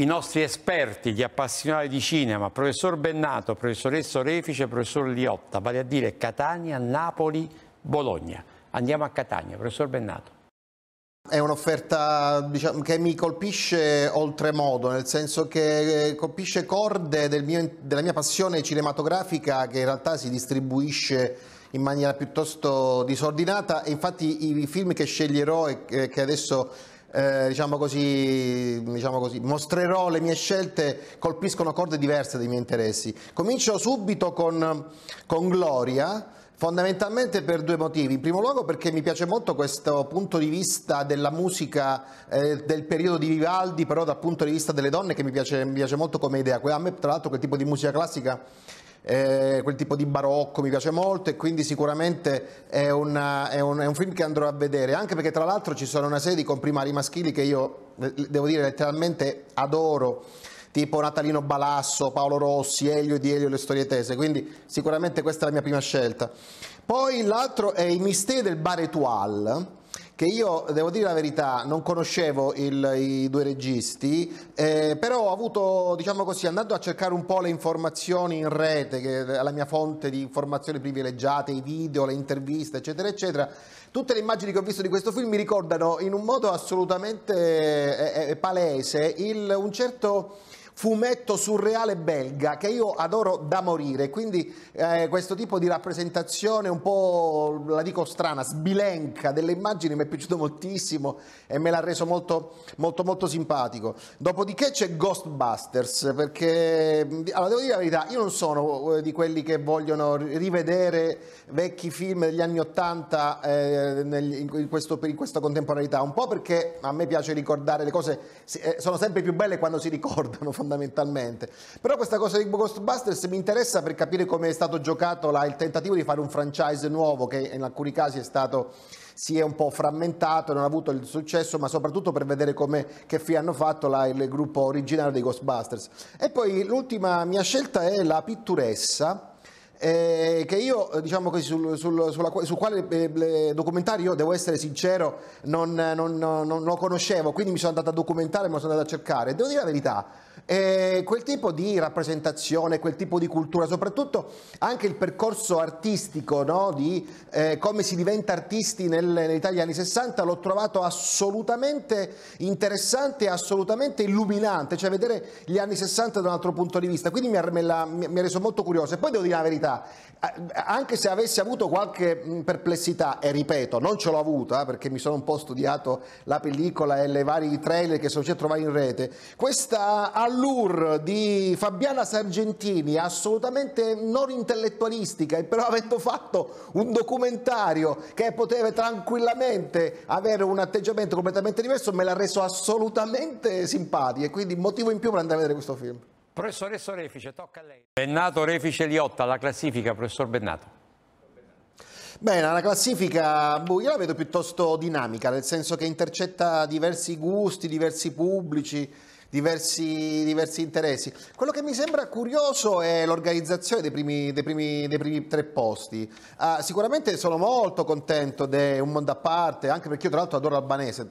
i nostri esperti, gli appassionati di cinema, professor Bennato, professoressa Orefice, professor Liotta, vale a dire Catania, Napoli, Bologna. Andiamo a Catania, professor Bennato. È un'offerta diciamo, che mi colpisce oltremodo, nel senso che eh, colpisce corde del mio, della mia passione cinematografica che in realtà si distribuisce in maniera piuttosto disordinata. Infatti i film che sceglierò e eh, che adesso eh, diciamo, così, diciamo così, mostrerò le mie scelte, colpiscono corde diverse dei miei interessi. Comincio subito con, con Gloria. Fondamentalmente per due motivi. In primo luogo perché mi piace molto questo punto di vista della musica eh, del periodo di Vivaldi, però dal punto di vista delle donne che mi piace, mi piace molto come idea. A me tra l'altro quel tipo di musica classica eh, quel tipo di barocco mi piace molto e quindi sicuramente è, una, è, un, è un film che andrò a vedere, anche perché tra l'altro ci sono una serie di comprimari maschili che io devo dire letteralmente adoro tipo Natalino Balasso, Paolo Rossi, Elio di Elio le storie tese, quindi sicuramente questa è la mia prima scelta. Poi l'altro è I misteri del bar Etoile, che io devo dire la verità non conoscevo il, i due registi eh, però ho avuto diciamo così andando a cercare un po' le informazioni in rete che è eh, la mia fonte di informazioni privilegiate i video le interviste eccetera eccetera tutte le immagini che ho visto di questo film mi ricordano in un modo assolutamente eh, eh palese il, un certo fumetto surreale belga che io adoro da morire, quindi eh, questo tipo di rappresentazione un po', la dico strana, sbilenca delle immagini mi è piaciuto moltissimo e me l'ha reso molto, molto, molto simpatico. Dopodiché c'è Ghostbusters, perché, allora devo dire la verità, io non sono eh, di quelli che vogliono rivedere vecchi film degli anni Ottanta eh, in, questo, in questa contemporaneità, un po' perché a me piace ricordare le cose, eh, sono sempre più belle quando si ricordano, fondamentalmente. Però questa cosa di Ghostbusters mi interessa per capire come è stato giocato là, il tentativo di fare un franchise nuovo che in alcuni casi è stato si è un po' frammentato, non ha avuto il successo, ma soprattutto per vedere come che fine hanno fatto là, il gruppo originale dei Ghostbusters. E poi l'ultima mia scelta è la pitturessa eh, che io eh, diciamo così sul, sul, sulla, sul quale eh, documentario io devo essere sincero non, non, non, non, lo conoscevo quindi mi sono andato a documentare me lo sono andato a cercare devo dire la verità eh, quel tipo di rappresentazione quel tipo di cultura soprattutto anche il percorso artistico no, di eh, come si diventa artisti nel, negli anni 60 l'ho trovato assolutamente interessante e assolutamente illuminante cioè vedere gli anni 60 da un altro punto di vista quindi mi ha, la, mi ha reso molto curioso e poi devo dire la verità verità, eh, anche se avessi avuto qualche perplessità, e ripeto, non ce l'ho avuta eh, perché mi sono un po' studiato la pellicola e le vari trailer che sono riusciti a trovare in rete, questa allure di Fabiana Sargentini assolutamente non intellettualistica, però avendo fatto un documentario che poteva tranquillamente avere un atteggiamento completamente diverso, me l'ha reso assolutamente simpatica e quindi motivo in più per andare a vedere questo film. Professoressa Orefice, tocca a lei. Bennato Refice Liotta, la classifica, professor Bennato. Bene, la classifica boh, io la vedo piuttosto dinamica, nel senso che intercetta diversi gusti, diversi pubblici, diversi, diversi interessi. Quello che mi sembra curioso è l'organizzazione dei primi, dei dei primi tre posti. Uh, sicuramente sono molto contento di un mondo a parte, anche perché io tra l'altro adoro l'albanese,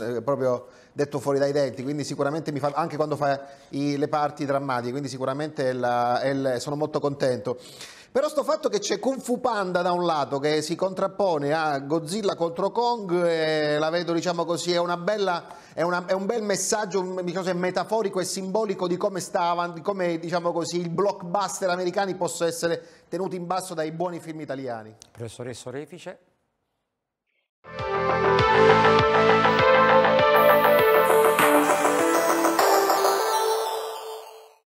eh, proprio detto fuori dai denti, quindi sicuramente mi fa, anche quando fa i, le parti drammatiche, quindi sicuramente la, il, sono molto contento. Però sto fatto che c'è Kung Fu Panda da un lato che si contrappone a Godzilla contro Kong, la vedo diciamo così, è, bella, è, una, è un bel messaggio diciamo, metaforico e simbolico di come, sta avanti, come diciamo così, il blockbuster americani possa essere tenuto in basso dai buoni film italiani. Professoressa Orefice.